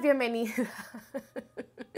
bienvenida.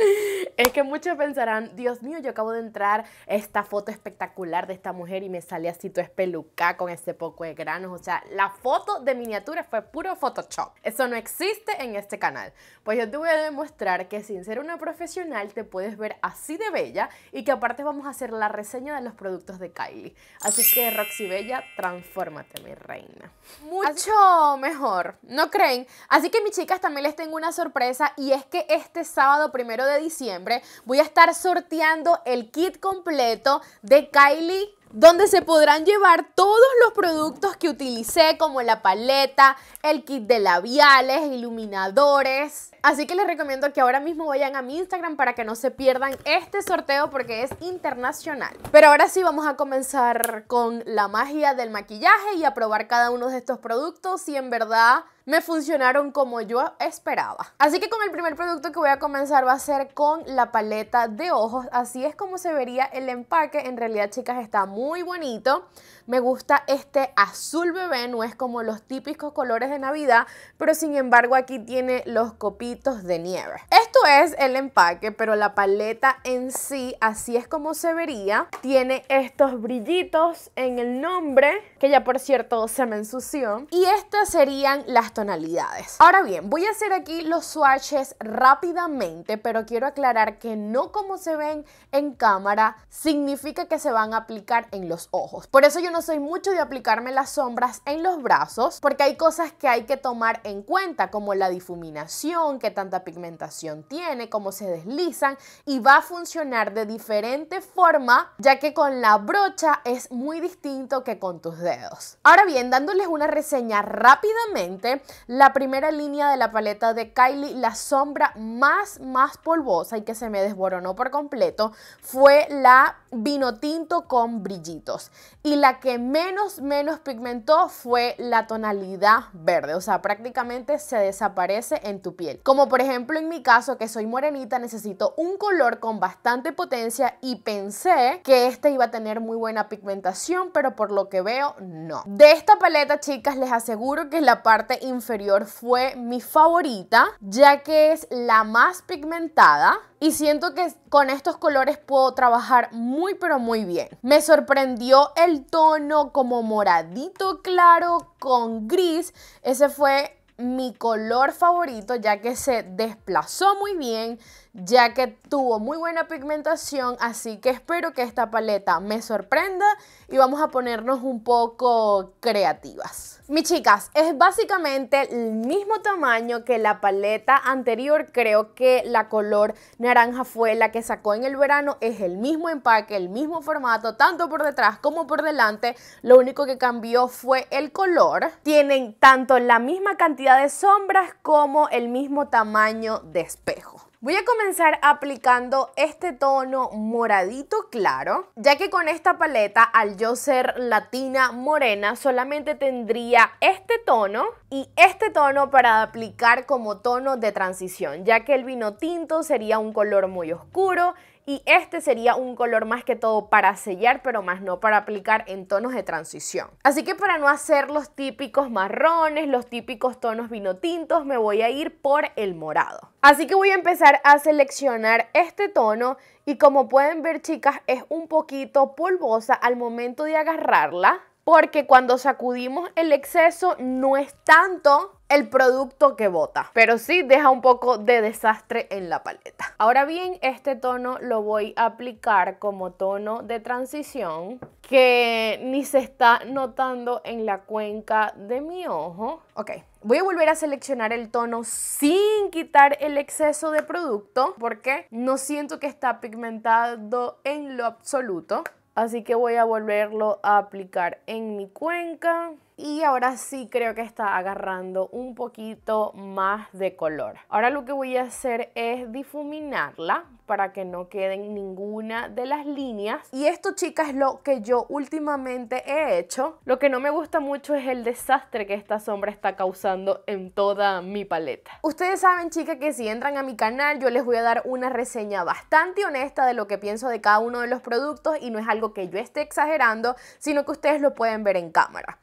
Es que muchos pensarán, Dios mío, yo acabo de entrar esta foto espectacular de esta mujer y me sale así tu espeluca con ese poco de granos. O sea, la foto de miniatura fue puro Photoshop. Eso no existe en este canal. Pues yo te voy a demostrar que sin ser una profesional te puedes ver así de bella y que aparte vamos a hacer la reseña de los productos de Kylie. Así que Roxy Bella, transfórmate mi reina. Mucho mejor, ¿no creen? Así que mis chicas también les tengo una sorpresa y es que este sábado primero de diciembre, voy a estar sorteando el kit completo de Kylie donde se podrán llevar todos los productos que utilicé, como la paleta, el kit de labiales, iluminadores. Así que les recomiendo que ahora mismo vayan a mi Instagram para que no se pierdan este sorteo porque es internacional. Pero ahora sí vamos a comenzar con la magia del maquillaje y a probar cada uno de estos productos y en verdad me funcionaron como yo esperaba. Así que con el primer producto que voy a comenzar va a ser con la paleta de ojos. Así es como se vería el empaque. En realidad, chicas, está muy bonito. Me gusta este azul bebé, no es como los típicos colores de Navidad, pero sin embargo aquí tiene los copitos de nieve. Esto es el empaque, pero la paleta en sí, así es como se vería. Tiene estos brillitos en el nombre, que ya por cierto se me ensució. Y estas serían las tonalidades. Ahora bien, voy a hacer aquí los swatches rápidamente, pero quiero aclarar que no como se ven en cámara significa que se van a aplicar en los ojos. Por eso yo no soy mucho de aplicarme las sombras en los brazos, porque hay cosas que hay que tomar en cuenta, como la difuminación, qué tanta pigmentación tiene, cómo se deslizan, y va a funcionar de diferente forma, ya que con la brocha es muy distinto que con tus dedos. Ahora bien, dándoles una reseña rápidamente, la primera línea de la paleta de Kylie, la sombra más, más polvosa y que se me desboronó por completo, fue la vino tinto con brillitos. Y la que menos, menos pigmentó fue la tonalidad verde. O sea, prácticamente se desaparece en tu piel. Como por ejemplo en mi caso, que soy morenita, necesito un color con bastante potencia y pensé que este iba a tener muy buena pigmentación, pero por lo que veo, no. De esta paleta, chicas, les aseguro que la parte inferior fue mi favorita, ya que es la más pigmentada y siento que con estos colores puedo trabajar muy pero muy bien. Me sorprendió el tono como moradito claro con gris, ese fue mi color favorito ya que se desplazó muy bien, ya que tuvo muy buena pigmentación, así que espero que esta paleta me sorprenda y vamos a ponernos un poco creativas. Mis chicas, es básicamente el mismo tamaño que la paleta anterior, creo que la color naranja fue la que sacó en el verano, es el mismo empaque, el mismo formato, tanto por detrás como por delante, lo único que cambió fue el color. Tienen tanto la misma cantidad de sombras como el mismo tamaño de espejo. Voy a comenzar aplicando este tono moradito claro, ya que con esta paleta, al yo ser latina morena, solamente tendría este tono y este tono para aplicar como tono de transición, ya que el vino tinto sería un color muy oscuro y este sería un color más que todo para sellar, pero más no para aplicar en tonos de transición. Así que para no hacer los típicos marrones, los típicos tonos vino tintos, me voy a ir por el morado. Así que voy a empezar a seleccionar este tono y como pueden ver chicas es un poquito polvosa al momento de agarrarla porque cuando sacudimos el exceso no es tanto el producto que bota. Pero sí deja un poco de desastre en la paleta. Ahora bien, este tono lo voy a aplicar como tono de transición que ni se está notando en la cuenca de mi ojo. Ok, voy a volver a seleccionar el tono sin quitar el exceso de producto porque no siento que está pigmentado en lo absoluto. Así que voy a volverlo a aplicar en mi cuenca y ahora sí creo que está agarrando un poquito más de color. Ahora lo que voy a hacer es difuminarla para que no queden ninguna de las líneas. Y esto, chicas, es lo que yo últimamente he hecho. Lo que no me gusta mucho es el desastre que esta sombra está causando en toda mi paleta. Ustedes saben, chicas, que si entran a mi canal yo les voy a dar una reseña bastante honesta de lo que pienso de cada uno de los productos y no es algo que yo esté exagerando, sino que ustedes lo pueden ver en cámara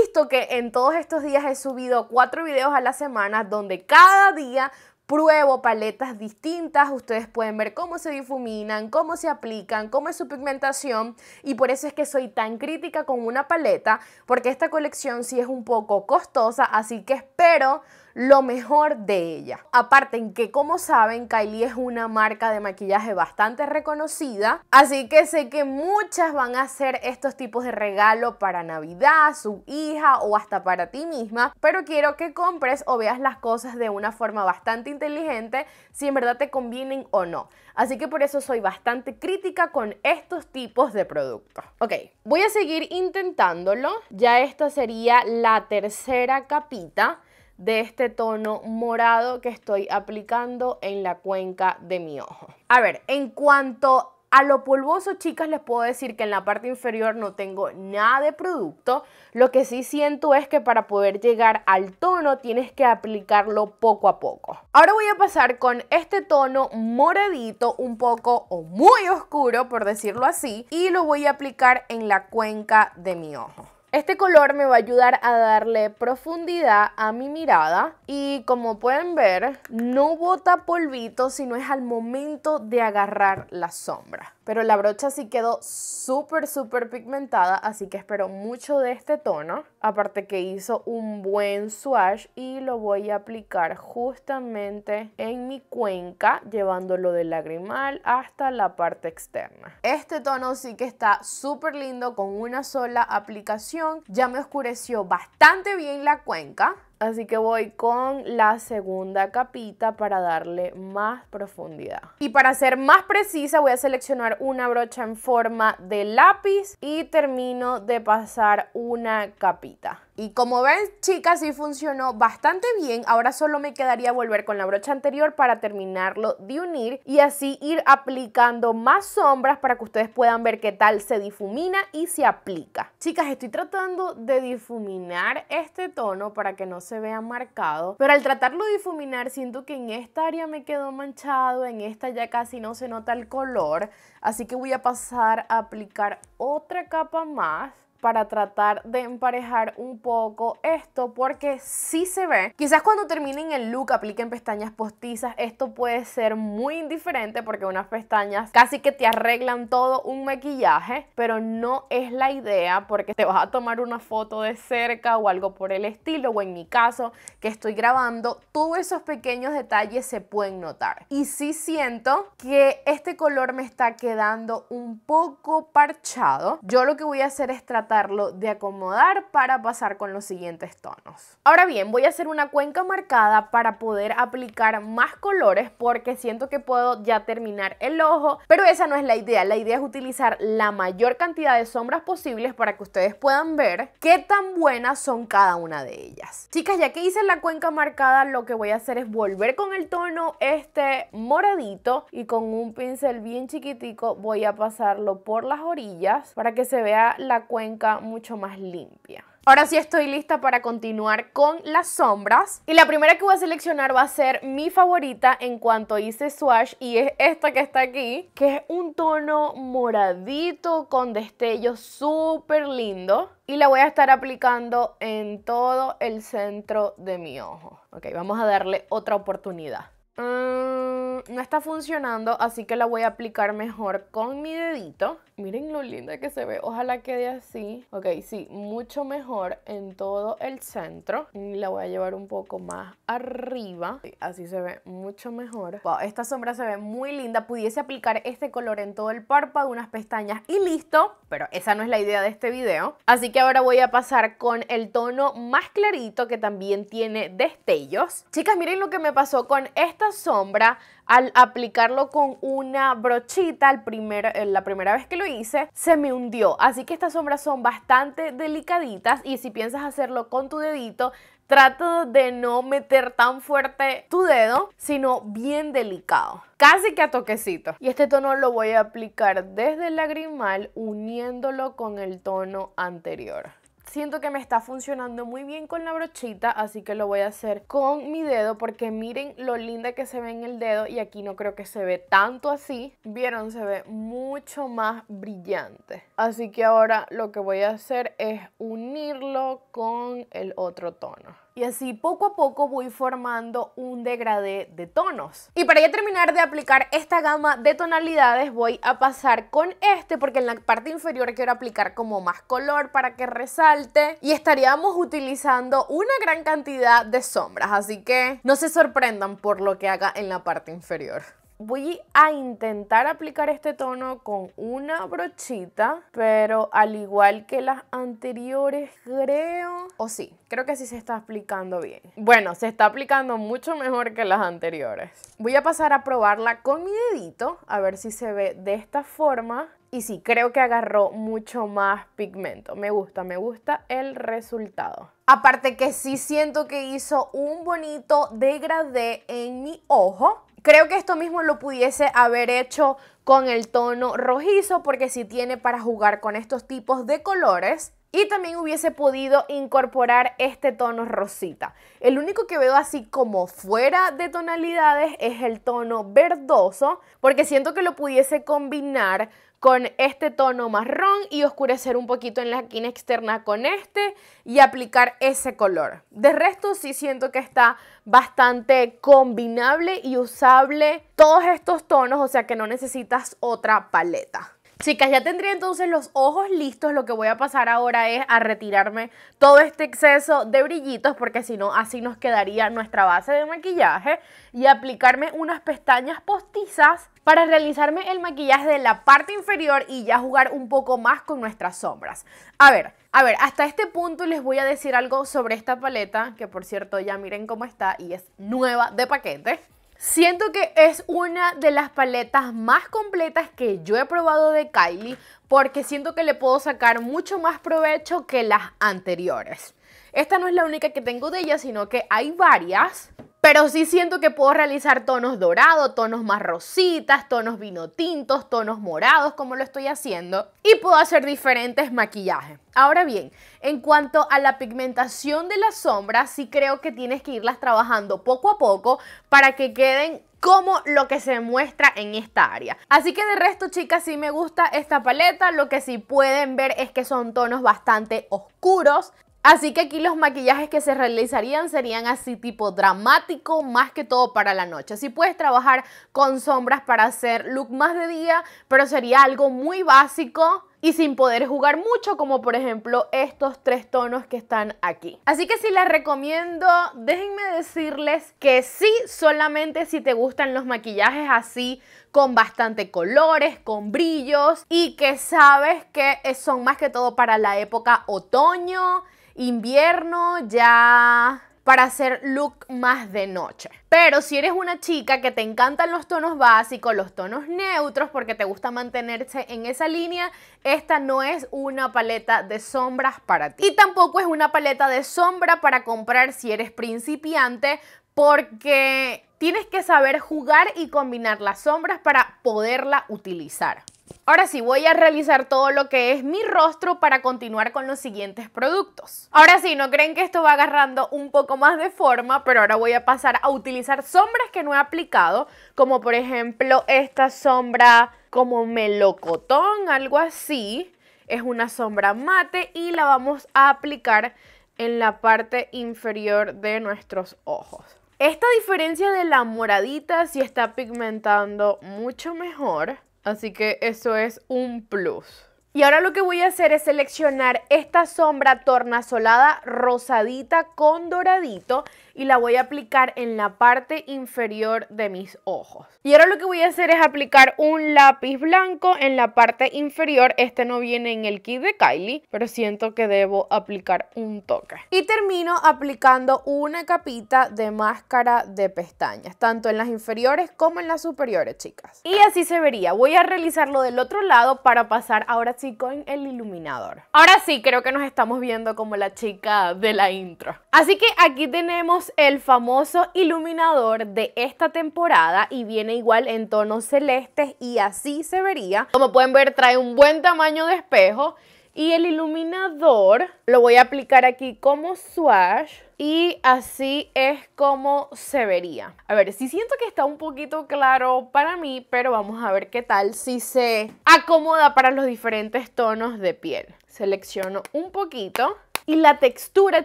visto que en todos estos días he subido cuatro videos a la semana donde cada día pruebo paletas distintas, ustedes pueden ver cómo se difuminan, cómo se aplican, cómo es su pigmentación y por eso es que soy tan crítica con una paleta porque esta colección sí es un poco costosa, así que espero lo mejor de ella. Aparte en que como saben, Kylie es una marca de maquillaje bastante reconocida, así que sé que muchas van a hacer estos tipos de regalo para Navidad, su hija o hasta para ti misma, pero quiero que compres o veas las cosas de una forma bastante inteligente si en verdad te convienen o no. Así que por eso soy bastante crítica con estos tipos de productos. Ok, voy a seguir intentándolo. Ya esta sería la tercera capita de este tono morado que estoy aplicando en la cuenca de mi ojo. A ver, en cuanto a lo polvoso, chicas, les puedo decir que en la parte inferior no tengo nada de producto. Lo que sí siento es que para poder llegar al tono tienes que aplicarlo poco a poco. Ahora voy a pasar con este tono moradito, un poco o muy oscuro, por decirlo así, y lo voy a aplicar en la cuenca de mi ojo. Este color me va a ayudar a darle profundidad a mi mirada y como pueden ver, no bota polvito si no es al momento de agarrar la sombra. Pero la brocha sí quedó súper, súper pigmentada, así que espero mucho de este tono aparte que hizo un buen swatch y lo voy a aplicar justamente en mi cuenca llevándolo del lagrimal hasta la parte externa. Este tono sí que está súper lindo con una sola aplicación, ya me oscureció bastante bien la cuenca Así que voy con la segunda capita para darle más profundidad. Y para ser más precisa voy a seleccionar una brocha en forma de lápiz y termino de pasar una capita. Y como ven, chicas, sí funcionó bastante bien. Ahora solo me quedaría volver con la brocha anterior para terminarlo de unir y así ir aplicando más sombras para que ustedes puedan ver qué tal se difumina y se aplica. Chicas, estoy tratando de difuminar este tono para que no se vea marcado, pero al tratarlo de difuminar siento que en esta área me quedó manchado, en esta ya casi no se nota el color, así que voy a pasar a aplicar otra capa más para tratar de emparejar un poco esto porque sí se ve. Quizás cuando terminen el look apliquen pestañas postizas, esto puede ser muy indiferente porque unas pestañas casi que te arreglan todo un maquillaje, pero no es la idea porque te vas a tomar una foto de cerca o algo por el estilo, o en mi caso que estoy grabando, todos esos pequeños detalles se pueden notar. Y sí siento que este color me está quedando un poco parchado. Yo lo que voy a hacer es tratar tratarlo de acomodar para pasar con los siguientes tonos. Ahora bien, voy a hacer una cuenca marcada para poder aplicar más colores porque siento que puedo ya terminar el ojo, pero esa no es la idea. La idea es utilizar la mayor cantidad de sombras posibles para que ustedes puedan ver qué tan buenas son cada una de ellas. Chicas, ya que hice la cuenca marcada, lo que voy a hacer es volver con el tono este moradito y con un pincel bien chiquitico voy a pasarlo por las orillas para que se vea la cuenca mucho más limpia. Ahora sí estoy lista para continuar con las sombras. Y la primera que voy a seleccionar va a ser mi favorita en cuanto hice swatch y es esta que está aquí, que es un tono moradito con destello súper lindo. Y la voy a estar aplicando en todo el centro de mi ojo. Ok, vamos a darle otra oportunidad. Mm, no está funcionando, así que la voy a aplicar mejor con mi dedito. Miren lo linda que se ve. Ojalá quede así. Ok, sí, mucho mejor en todo el centro. Y la voy a llevar un poco más arriba. así se ve mucho mejor. esta sombra se ve muy linda. Pudiese aplicar este color en todo el párpado, unas pestañas y listo. Pero esa no es la idea de este video. Así que ahora voy a pasar con el tono más clarito que también tiene destellos. Chicas, miren lo que me pasó con esta sombra, al aplicarlo con una brochita eh, la primera vez que lo hice, se me hundió. Así que estas sombras son bastante delicaditas y si piensas hacerlo con tu dedito, trata de no meter tan fuerte tu dedo, sino bien delicado. Casi que a toquecito. Y este tono lo voy a aplicar desde el lagrimal uniéndolo con el tono anterior siento que me está funcionando muy bien con la brochita, así que lo voy a hacer con mi dedo porque miren lo linda que se ve en el dedo y aquí no creo que se ve tanto así. Vieron, se ve mucho más brillante. Así que ahora lo que voy a hacer es unirlo con el otro tono y así poco a poco voy formando un degradé de tonos. Y para ya terminar de aplicar esta gama de tonalidades voy a pasar con este porque en la parte inferior quiero aplicar como más color para que resalte y estaríamos utilizando una gran cantidad de sombras así que no se sorprendan por lo que haga en la parte inferior. Voy a intentar aplicar este tono con una brochita, pero al igual que las anteriores, creo... O sí, creo que sí se está aplicando bien. Bueno, se está aplicando mucho mejor que las anteriores. Voy a pasar a probarla con mi dedito, a ver si se ve de esta forma. Y sí, creo que agarró mucho más pigmento. Me gusta, me gusta el resultado. Aparte que sí siento que hizo un bonito degradé en mi ojo. Creo que esto mismo lo pudiese haber hecho con el tono rojizo porque si tiene para jugar con estos tipos de colores y también hubiese podido incorporar este tono rosita. El único que veo así como fuera de tonalidades es el tono verdoso, porque siento que lo pudiese combinar con este tono marrón y oscurecer un poquito en la esquina externa con este y aplicar ese color. De resto sí siento que está bastante combinable y usable todos estos tonos, o sea que no necesitas otra paleta. Chicas, ya tendría entonces los ojos listos. Lo que voy a pasar ahora es a retirarme todo este exceso de brillitos porque si no, así nos quedaría nuestra base de maquillaje y aplicarme unas pestañas postizas para realizarme el maquillaje de la parte inferior y ya jugar un poco más con nuestras sombras. A ver, a ver, hasta este punto les voy a decir algo sobre esta paleta, que por cierto ya miren cómo está y es nueva de paquete. Siento que es una de las paletas más completas que yo he probado de Kylie porque siento que le puedo sacar mucho más provecho que las anteriores. Esta no es la única que tengo de ella, sino que hay varias pero sí siento que puedo realizar tonos dorados, tonos más rositas, tonos vino tintos, tonos morados, como lo estoy haciendo, y puedo hacer diferentes maquillajes. Ahora bien, en cuanto a la pigmentación de las sombras, sí creo que tienes que irlas trabajando poco a poco para que queden como lo que se muestra en esta área. Así que de resto, chicas, sí me gusta esta paleta. Lo que sí pueden ver es que son tonos bastante oscuros. Así que aquí los maquillajes que se realizarían serían así tipo dramático, más que todo para la noche. Así puedes trabajar con sombras para hacer look más de día, pero sería algo muy básico y sin poder jugar mucho, como por ejemplo estos tres tonos que están aquí. Así que si les recomiendo, déjenme decirles que sí, solamente si te gustan los maquillajes así, con bastante colores, con brillos, y que sabes que son más que todo para la época otoño, invierno, ya para hacer look más de noche. Pero si eres una chica que te encantan los tonos básicos, los tonos neutros, porque te gusta mantenerse en esa línea, esta no es una paleta de sombras para ti. Y tampoco es una paleta de sombra para comprar si eres principiante, porque tienes que saber jugar y combinar las sombras para poderla utilizar. Ahora sí, voy a realizar todo lo que es mi rostro para continuar con los siguientes productos. Ahora sí, no creen que esto va agarrando un poco más de forma, pero ahora voy a pasar a utilizar sombras que no he aplicado, como por ejemplo esta sombra como melocotón, algo así. Es una sombra mate y la vamos a aplicar en la parte inferior de nuestros ojos. Esta diferencia de la moradita sí está pigmentando mucho mejor, así que eso es un plus. Y ahora lo que voy a hacer es seleccionar esta sombra tornasolada rosadita con doradito y la voy a aplicar en la parte inferior de mis ojos. Y ahora lo que voy a hacer es aplicar un lápiz blanco en la parte inferior. Este no viene en el kit de Kylie, pero siento que debo aplicar un toque. Y termino aplicando una capita de máscara de pestañas, tanto en las inferiores como en las superiores, chicas. Y así se vería. Voy a realizarlo del otro lado para pasar ahora sí con el iluminador. Ahora sí, creo que nos estamos viendo como la chica de la intro. Así que aquí tenemos el famoso iluminador de esta temporada y viene igual en tonos celestes y así se vería. Como pueden ver trae un buen tamaño de espejo y el iluminador lo voy a aplicar aquí como swatch y así es como se vería. A ver, si siento que está un poquito claro para mí, pero vamos a ver qué tal si se acomoda para los diferentes tonos de piel. Selecciono un poquito y la textura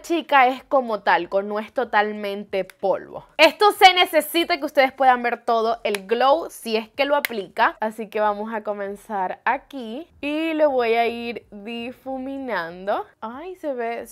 chica es como talco, no es totalmente polvo. Esto se necesita que ustedes puedan ver todo el glow si es que lo aplica, así que vamos a comenzar aquí y lo voy a ir difuminando. Ay, se ve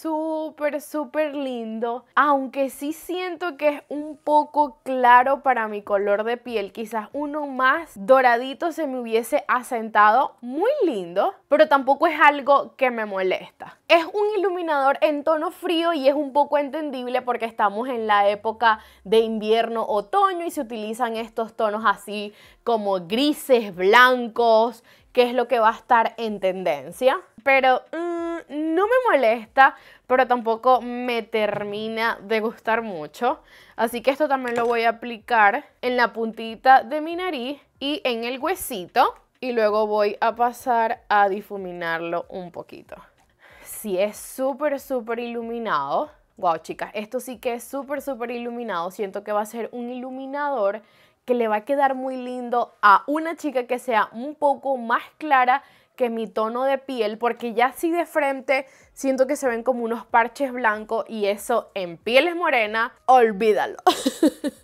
súper, súper lindo, aunque sí siento que es un poco claro para mi color de piel, quizás uno más doradito se me hubiese asentado, muy lindo, pero tampoco es algo que me molesta. Es un iluminador en tono frío y es un poco entendible porque estamos en la época de invierno, otoño y se utilizan estos tonos así como grises, blancos, qué es lo que va a estar en tendencia. Pero mm, no me molesta, pero tampoco me termina de gustar mucho. Así que esto también lo voy a aplicar en la puntita de mi nariz y en el huesito. Y luego voy a pasar a difuminarlo un poquito. Si es súper, súper iluminado, Wow, chicas, esto sí que es súper, súper iluminado. Siento que va a ser un iluminador que le va a quedar muy lindo a una chica que sea un poco más clara que mi tono de piel, porque ya así de frente siento que se ven como unos parches blancos y eso en pieles morena, olvídalo.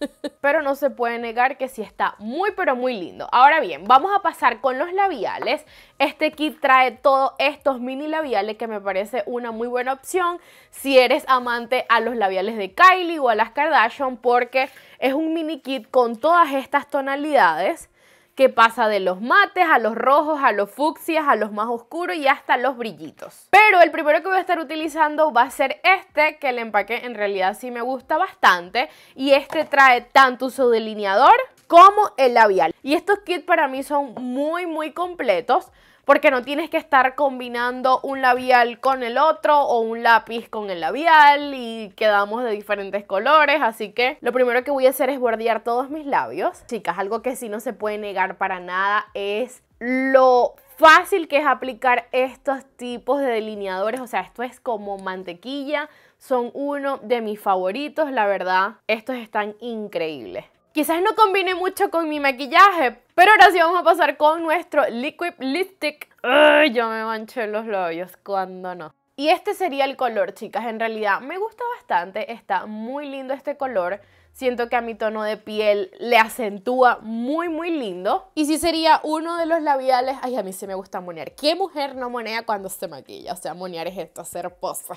pero no se puede negar que sí está muy pero muy lindo. Ahora bien, vamos a pasar con los labiales. Este kit trae todos estos mini labiales que me parece una muy buena opción si eres amante a los labiales de Kylie o a las Kardashian porque es un mini kit con todas estas tonalidades que pasa de los mates a los rojos, a los fucsias, a los más oscuros y hasta los brillitos. Pero el primero que voy a estar utilizando va a ser este, que el empaque en realidad sí me gusta bastante. Y este trae tanto su delineador como el labial. Y estos kits para mí son muy, muy completos porque no tienes que estar combinando un labial con el otro o un lápiz con el labial y quedamos de diferentes colores, así que lo primero que voy a hacer es bordear todos mis labios. Chicas, algo que sí no se puede negar para nada es lo fácil que es aplicar estos tipos de delineadores, o sea, esto es como mantequilla, son uno de mis favoritos, la verdad, estos están increíbles. Quizás no combine mucho con mi maquillaje, pero ahora sí vamos a pasar con nuestro Liquid Lipstick. ¡Ay! yo me manché los labios, cuando no. Y este sería el color, chicas. En realidad me gusta bastante, está muy lindo este color. Siento que a mi tono de piel le acentúa muy, muy lindo. Y si sería uno de los labiales. Ay, a mí sí me gusta monear. ¿Qué mujer no monea cuando se maquilla? O sea, monear es esto, hacer pose.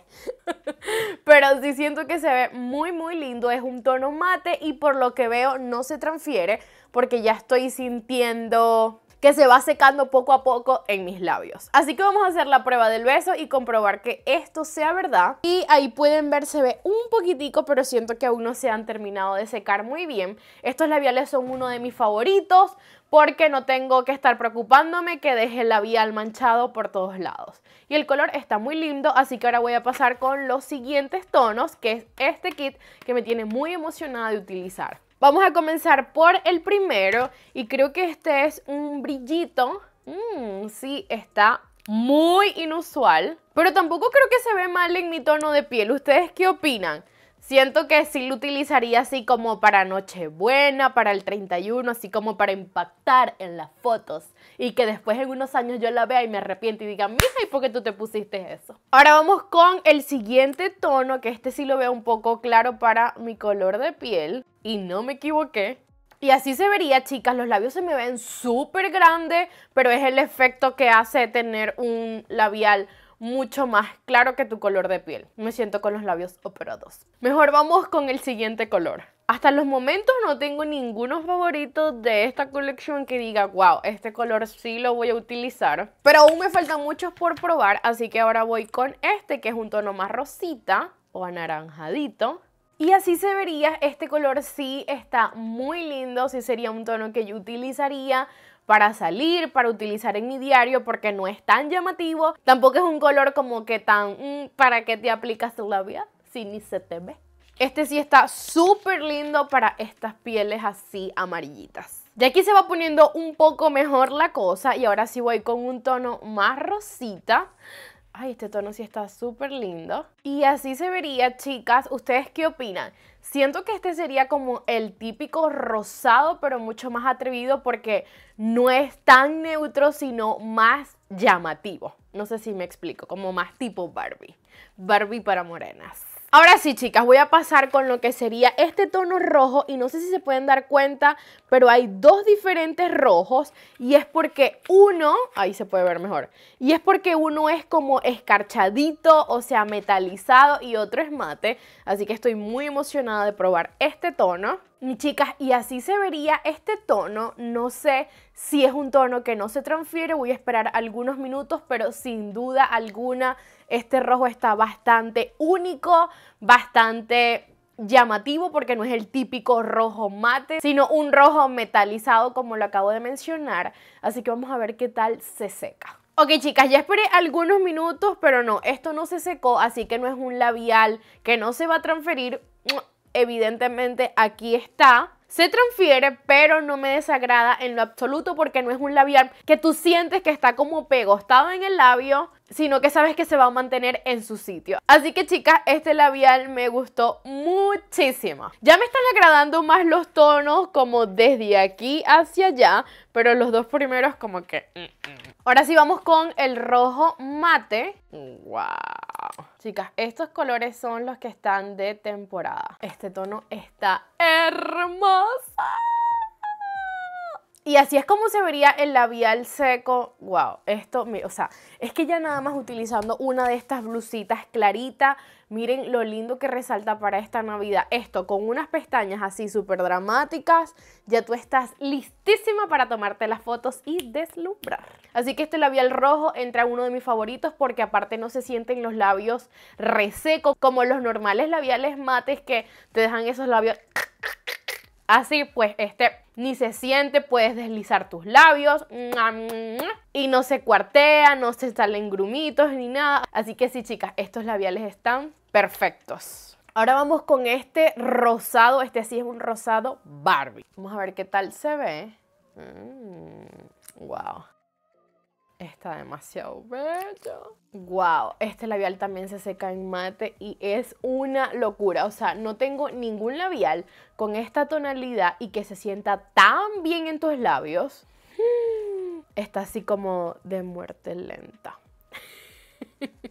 Pero sí siento que se ve muy, muy lindo. Es un tono mate y por lo que veo no se transfiere porque ya estoy sintiendo que se va secando poco a poco en mis labios. Así que vamos a hacer la prueba del beso y comprobar que esto sea verdad. Y ahí pueden ver, se ve un poquitico, pero siento que aún no se han terminado de secar muy bien. Estos labiales son uno de mis favoritos porque no tengo que estar preocupándome que deje el labial manchado por todos lados. Y el color está muy lindo, así que ahora voy a pasar con los siguientes tonos, que es este kit que me tiene muy emocionada de utilizar. Vamos a comenzar por el primero y creo que este es un brillito. Mmm, sí, está muy inusual, pero tampoco creo que se ve mal en mi tono de piel. ¿Ustedes qué opinan? Siento que sí lo utilizaría así como para Nochebuena, para el 31, así como para impactar en las fotos. Y que después en unos años yo la vea y me arrepiento y diga, mija, ¿y por qué tú te pusiste eso? Ahora vamos con el siguiente tono, que este sí lo veo un poco claro para mi color de piel. Y no me equivoqué. Y así se vería, chicas, los labios se me ven súper grandes, pero es el efecto que hace tener un labial mucho más claro que tu color de piel. Me siento con los labios operados. Mejor vamos con el siguiente color. Hasta los momentos no tengo ninguno favorito de esta colección que diga, wow, este color sí lo voy a utilizar. Pero aún me faltan muchos por probar, así que ahora voy con este, que es un tono más rosita o anaranjadito. Y así se vería, este color sí está muy lindo, sí sería un tono que yo utilizaría para salir, para utilizar en mi diario, porque no es tan llamativo. Tampoco es un color como que tan, mm, ¿para qué te aplicas labial Si ni se te ve. Este sí está súper lindo para estas pieles así amarillitas. Y aquí se va poniendo un poco mejor la cosa y ahora sí voy con un tono más rosita. Ay, este tono sí está súper lindo. Y así se vería, chicas. ¿Ustedes qué opinan? Siento que este sería como el típico rosado, pero mucho más atrevido porque no es tan neutro, sino más llamativo. No sé si me explico, como más tipo Barbie. Barbie para morenas. Ahora sí, chicas, voy a pasar con lo que sería este tono rojo y no sé si se pueden dar cuenta, pero hay dos diferentes rojos y es porque uno, ahí se puede ver mejor, y es porque uno es como escarchadito, o sea, metalizado y otro es mate, así que estoy muy emocionada de probar este tono. Mi chicas, y así se vería este tono, no sé si es un tono que no se transfiere, voy a esperar algunos minutos, pero sin duda alguna este rojo está bastante único, bastante llamativo porque no es el típico rojo mate, sino un rojo metalizado como lo acabo de mencionar. Así que vamos a ver qué tal se seca. Ok chicas, ya esperé algunos minutos, pero no, esto no se secó, así que no es un labial que no se va a transferir. Evidentemente aquí está. Se transfiere, pero no me desagrada en lo absoluto porque no es un labial que tú sientes que está como pegostado en el labio sino que sabes que se va a mantener en su sitio. Así que chicas, este labial me gustó muchísimo. Ya me están agradando más los tonos como desde aquí hacia allá, pero los dos primeros como que... Mm, mm. Ahora sí vamos con el rojo mate. ¡Wow! Chicas, estos colores son los que están de temporada. Este tono está hermoso. Y así es como se vería el labial seco. Wow, esto, o sea, es que ya nada más utilizando una de estas blusitas clarita, miren lo lindo que resalta para esta Navidad. Esto, con unas pestañas así súper dramáticas, ya tú estás listísima para tomarte las fotos y deslumbrar. Así que este labial rojo entra uno de mis favoritos porque aparte no se sienten los labios resecos como los normales labiales mates que te dejan esos labios Así pues, este ni se siente, puedes deslizar tus labios y no se cuartea, no se salen grumitos ni nada. Así que sí, chicas, estos labiales están perfectos. Ahora vamos con este rosado, este sí es un rosado Barbie. Vamos a ver qué tal se ve. Mm, wow. Está demasiado bello. Wow, este labial también se seca en mate y es una locura. O sea, no tengo ningún labial con esta tonalidad y que se sienta tan bien en tus labios. Mm. Está así como de muerte lenta.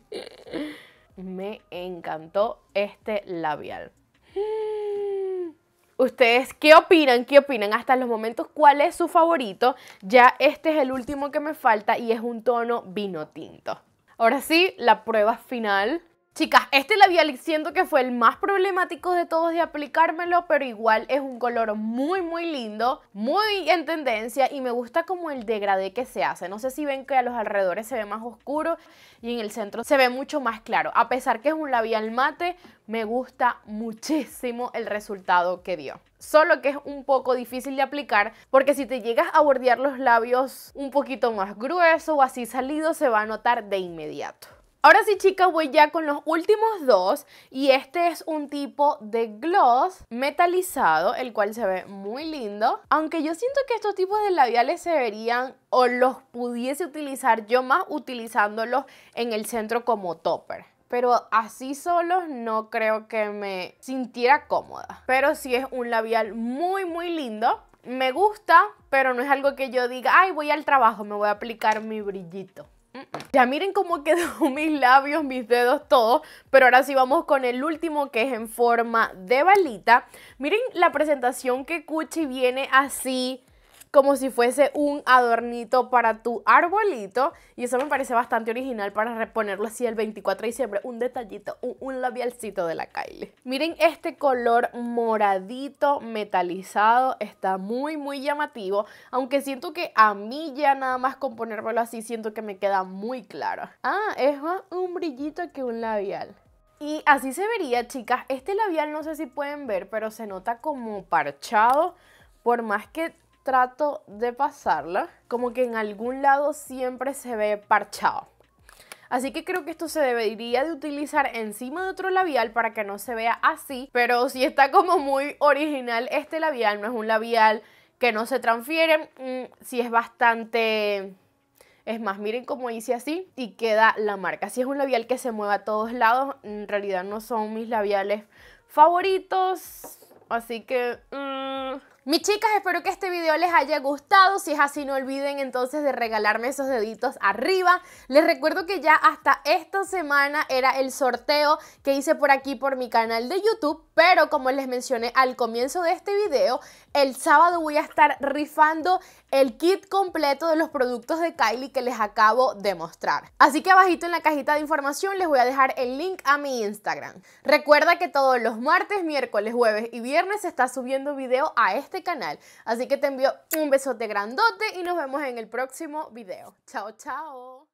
Me encantó este labial. Mm. ¿Ustedes qué opinan? ¿Qué opinan hasta los momentos? ¿Cuál es su favorito? Ya este es el último que me falta y es un tono vino tinto. Ahora sí, la prueba final. Chicas, este labial siento que fue el más problemático de todos de aplicármelo, pero igual es un color muy muy lindo, muy en tendencia y me gusta como el degradé que se hace. No sé si ven que a los alrededores se ve más oscuro y en el centro se ve mucho más claro. A pesar que es un labial mate, me gusta muchísimo el resultado que dio. Solo que es un poco difícil de aplicar porque si te llegas a bordear los labios un poquito más grueso o así salido se va a notar de inmediato. Ahora sí, chicas voy ya con los últimos dos y este es un tipo de gloss metalizado, el cual se ve muy lindo. Aunque yo siento que estos tipos de labiales se verían o los pudiese utilizar yo más utilizándolos en el centro como topper pero así solos no creo que me sintiera cómoda. Pero sí es un labial muy, muy lindo. Me gusta, pero no es algo que yo diga, ay, voy al trabajo, me voy a aplicar mi brillito. Ya miren cómo quedó mis labios, mis dedos, todo. Pero ahora sí vamos con el último que es en forma de balita. Miren la presentación que Cuchi viene así como si fuese un adornito para tu arbolito. Y eso me parece bastante original para reponerlo así el 24 de diciembre. Un detallito, un, labialcito de la Kylie. Miren este color moradito metalizado. Está muy, muy llamativo. Aunque siento que a mí ya nada más con ponérmelo así, siento que me queda muy claro. Ah, es más un brillito que un labial. Y así se vería, chicas. Este labial no sé si pueden ver, pero se nota como parchado. Por más que trato de pasarla, como que en algún lado siempre se ve parchado. Así que creo que esto se debería de utilizar encima de otro labial para que no se vea así, pero si está como muy original este labial, no es un labial que no se transfiere, mm, si es bastante... Es más, miren cómo hice así y queda la marca. Si es un labial que se mueve a todos lados, en realidad no son mis labiales favoritos, así que... Mm, mis chicas, espero que este video les haya gustado. Si es así, no olviden entonces de regalarme esos deditos arriba. Les recuerdo que ya hasta esta semana era el sorteo que hice por aquí por mi canal de YouTube, pero como les mencioné al comienzo de este video, el sábado voy a estar rifando el kit completo de los productos de Kylie que les acabo de mostrar. Así que abajito en la cajita de información les voy a dejar el link a mi Instagram. Recuerda que todos los martes, miércoles, jueves y viernes se está subiendo video a este canal. Así que te envío un besote grandote y nos vemos en el próximo video. Chao, chao.